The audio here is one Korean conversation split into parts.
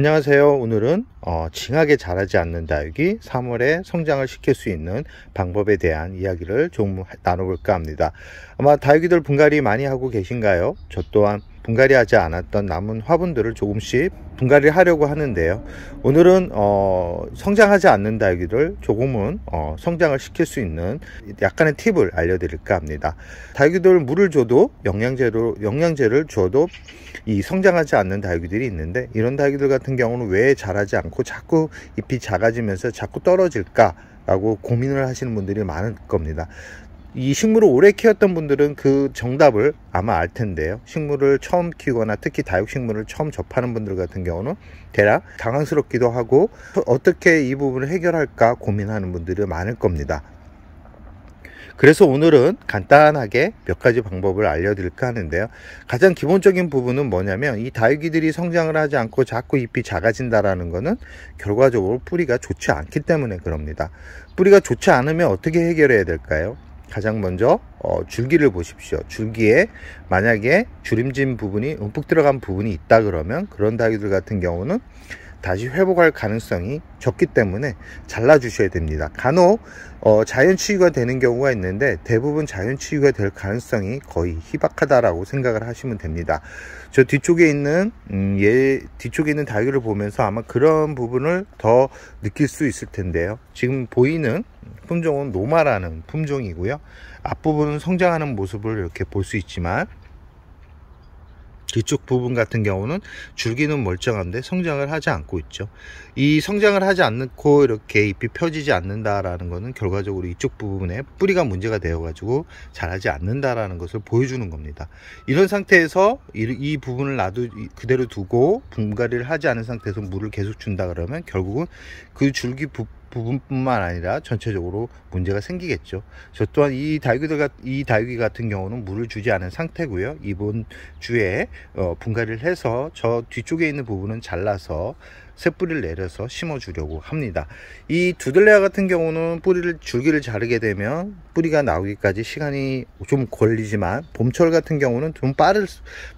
안녕하세요 오늘은 어, 징하게 자라지 않는 다육이 3월에 성장을 시킬 수 있는 방법에 대한 이야기를 좀 나눠볼까 합니다 아마 다육이들 분갈이 많이 하고 계신가요? 저 또한 분갈이 하지 않았던 남은 화분들을 조금씩 분갈이 하려고 하는데요 오늘은 어, 성장하지 않는 달기를 조금은 어, 성장을 시킬 수 있는 약간의 팁을 알려드릴까 합니다 달기들 물을 줘도 영양제로 영양제를 줘도 이 성장하지 않는 달기들이 있는데 이런 달기들 같은 경우는 왜 자라지 않고 자꾸 잎이 작아지면서 자꾸 떨어질까 라고 고민을 하시는 분들이 많을 겁니다 이 식물을 오래 키웠던 분들은 그 정답을 아마 알 텐데요. 식물을 처음 키우거나 특히 다육식물을 처음 접하는 분들 같은 경우는 대략 당황스럽기도 하고 어떻게 이 부분을 해결할까 고민하는 분들이 많을 겁니다. 그래서 오늘은 간단하게 몇 가지 방법을 알려드릴까 하는데요. 가장 기본적인 부분은 뭐냐면 이 다육이들이 성장을 하지 않고 자꾸 잎이 작아진다라는 것은 결과적으로 뿌리가 좋지 않기 때문에 그럽니다. 뿌리가 좋지 않으면 어떻게 해결해야 될까요? 가장 먼저 어, 줄기를 보십시오. 줄기에 만약에 주름진 부분이 움푹 들어간 부분이 있다 그러면 그런 다이들 같은 경우는 다시 회복할 가능성이 적기 때문에 잘라 주셔야 됩니다 간혹 어, 자연치유가 되는 경우가 있는데 대부분 자연치유가 될 가능성이 거의 희박하다라고 생각을 하시면 됩니다 저 뒤쪽에 있는 음, 얘 예, 뒤쪽에 있는 다육이를 보면서 아마 그런 부분을 더 느낄 수 있을 텐데요 지금 보이는 품종은 노마라는 품종이고요 앞부분은 성장하는 모습을 이렇게 볼 수 있지만 이쪽 부분 같은 경우는 줄기는 멀쩡한데 성장을 하지 않고 있죠 이 성장을 하지 않고 이렇게 잎이 펴지지 않는다라는 것은 결과적으로 이쪽 부분에 뿌리가 문제가 되어 가지고 자라지 않는다라는 것을 보여주는 겁니다 이런 상태에서 이, 이 부분을 놔두 그대로 두고 분갈이를 하지 않은 상태에서 물을 계속 준다 그러면 결국은 그 줄기 부, 분 부분뿐만 아니라 전체적으로 문제가 생기겠죠. 저 또한 이 다육이들 같이 다육이 같은 경우는 물을 주지 않은 상태고요. 이번 주에 어, 분갈이를 해서 저 뒤쪽에 있는 부분은 잘라서 새 뿌리를 내려서 심어 주려고 합니다. 이 두들레아 같은 경우는 뿌리를 줄기를 자르게 되면 뿌리가 나오기까지 시간이 좀 걸리지만 봄철 같은 경우는 좀 빠르,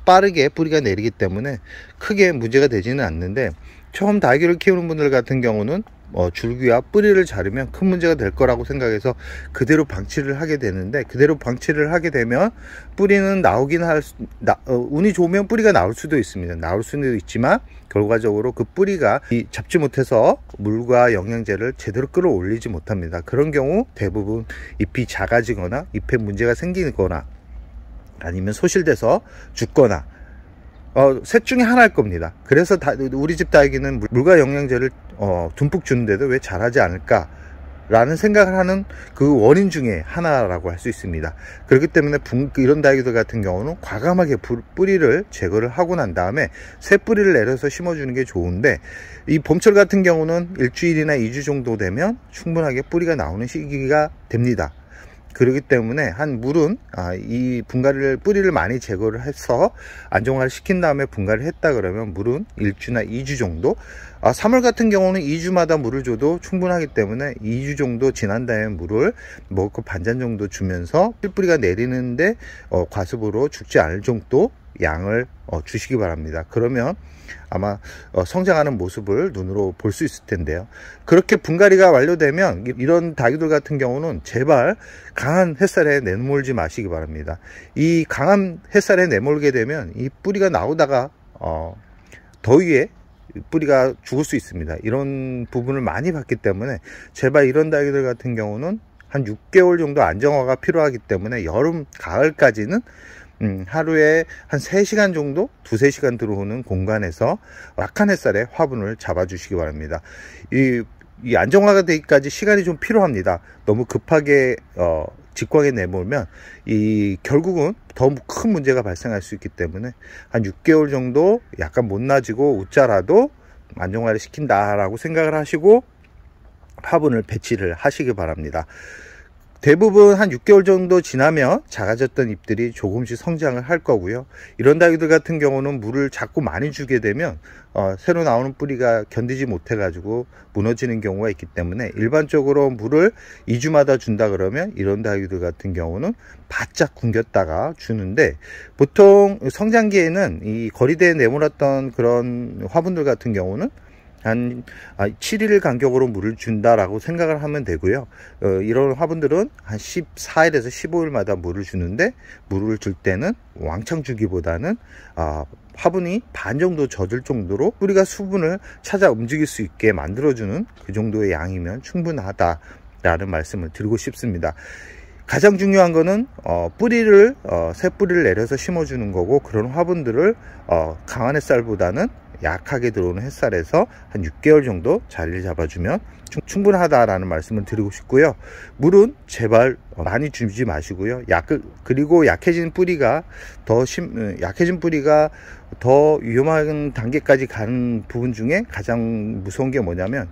빠르게 뿌리가 내리기 때문에 크게 문제가 되지는 않는데 처음 다육이를 키우는 분들 같은 경우는 어, 줄기와 뿌리를 자르면 큰 문제가 될 거라고 생각해서 그대로 방치를 하게 되는데 그대로 방치를 하게 되면 뿌리는 나오긴 할 수, 나, 어, 운이 좋으면 뿌리가 나올 수도 있습니다. 나올 수는 있지만 결과적으로 그 뿌리가 잡지 못해서 물과 영양제를 제대로 끌어올리지 못합니다. 그런 경우 대부분 잎이 작아지거나 잎에 문제가 생기거나 아니면 소실돼서 죽거나 어, 셋 중에 하나일 겁니다. 그래서 다, 우리 집 딸기는 물과 영양제를 어, 듬뿍 주는데도 왜 잘하지 않을까? 라는 생각을 하는 그 원인 중에 하나라고 할 수 있습니다. 그렇기 때문에 이런 다이기들 같은 경우는 과감하게 뿌리를 제거를 하고 난 다음에 새 뿌리를 내려서 심어주는 게 좋은데 이 봄철 같은 경우는 일주일이나 2주 정도 되면 충분하게 뿌리가 나오는 시기가 됩니다. 그렇기 때문에 한 물은 아, 이 분갈이를 뿌리를 많이 제거를 해서 안정화를 시킨 다음에 분갈을 했다 그러면 물은 1주나 2주 정도 3월 아, 같은 경우는 2주마다 물을 줘도 충분하기 때문에 2주 정도 지난 다음에 물을 먹고 반잔 정도 주면서 뿌리가 내리는데 어, 과습으로 죽지 않을 정도 양을 어, 주시기 바랍니다. 그러면 아마 어, 성장하는 모습을 눈으로 볼 수 있을 텐데요. 그렇게 분갈이가 완료되면 이런 다이들 같은 경우는 제발 강한 햇살에 내몰지 마시기 바랍니다. 이 강한 햇살에 내몰게 되면 이 뿌리가 나오다가 어, 더위에 뿌리가 죽을 수 있습니다. 이런 부분을 많이 봤기 때문에 제발 이런 다이들 같은 경우는 한 6개월 정도 안정화가 필요하기 때문에 여름, 가을까지는 음, 하루에 한 3시간 정도, 2, 3시간 들어오는 공간에서 약한 햇살에 화분을 잡아주시기 바랍니다. 이, 이 안정화가 되기까지 시간이 좀 필요합니다. 너무 급하게 어, 직광에 내몰면 이 결국은 더 큰 문제가 발생할 수 있기 때문에 한 6개월 정도 약간 못 나지고 웃자라도 안정화를 시킨다라고 생각을 하시고 화분을 배치를 하시기 바랍니다. 대부분 한 6개월 정도 지나면 작아졌던 잎들이 조금씩 성장을 할 거고요. 이런 다육들 같은 경우는 물을 자꾸 많이 주게 되면 어, 새로 나오는 뿌리가 견디지 못해 가지고 무너지는 경우가 있기 때문에 일반적으로 물을 2주마다 준다 그러면 이런 다육들 같은 경우는 바짝 굶겼다가 주는데 보통 성장기에는 이 거리대에 내몰았던 그런 화분들 같은 경우는 한 7일 아, 간격으로 물을 준다라고 생각을 하면 되고요. 어, 이런 화분들은 한 14일에서 15일마다 물을 주는데 물을 줄 때는 왕창 주기보다는 아, 화분이 반 정도 젖을 정도로 뿌리가 수분을 찾아 움직일 수 있게 만들어주는 그 정도의 양이면 충분하다라는 말씀을 드리고 싶습니다. 가장 중요한 거는 어, 뿌리를 어, 새 뿌리를 내려서 심어주는 거고 그런 화분들을 어, 강한 햇살보다는 약하게 들어오는 햇살에서 한 6개월 정도 자리를 잡아주면 충분하다라는 말씀을 드리고 싶고요. 물은 제발 많이 주지 마시고요. 약 그리고 약해진 뿌리가 더 심, 약해진 뿌리가 더 위험한 단계까지 가는 부분 중에 가장 무서운 게 뭐냐면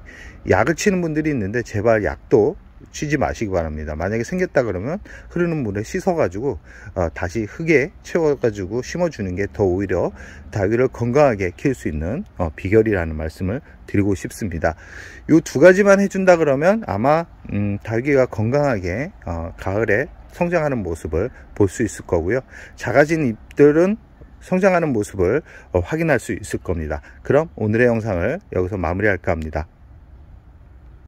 약을 치는 분들이 있는데 제발 약도 쥐지 마시기 바랍니다 만약에 생겼다 그러면 흐르는 물에 씻어 가지고 어, 다시 흙에 채워 가지고 심어 주는 게 더 오히려 다위를 건강하게 키울 수 있는 어, 비결이라는 말씀을 드리고 싶습니다 이 두 가지만 해준다 그러면 아마 음, 다위가 건강하게 어, 가을에 성장하는 모습을 볼 수 있을 거고요 작아진 잎들은 성장하는 모습을 어, 확인할 수 있을 겁니다 그럼 오늘의 영상을 여기서 마무리할까 합니다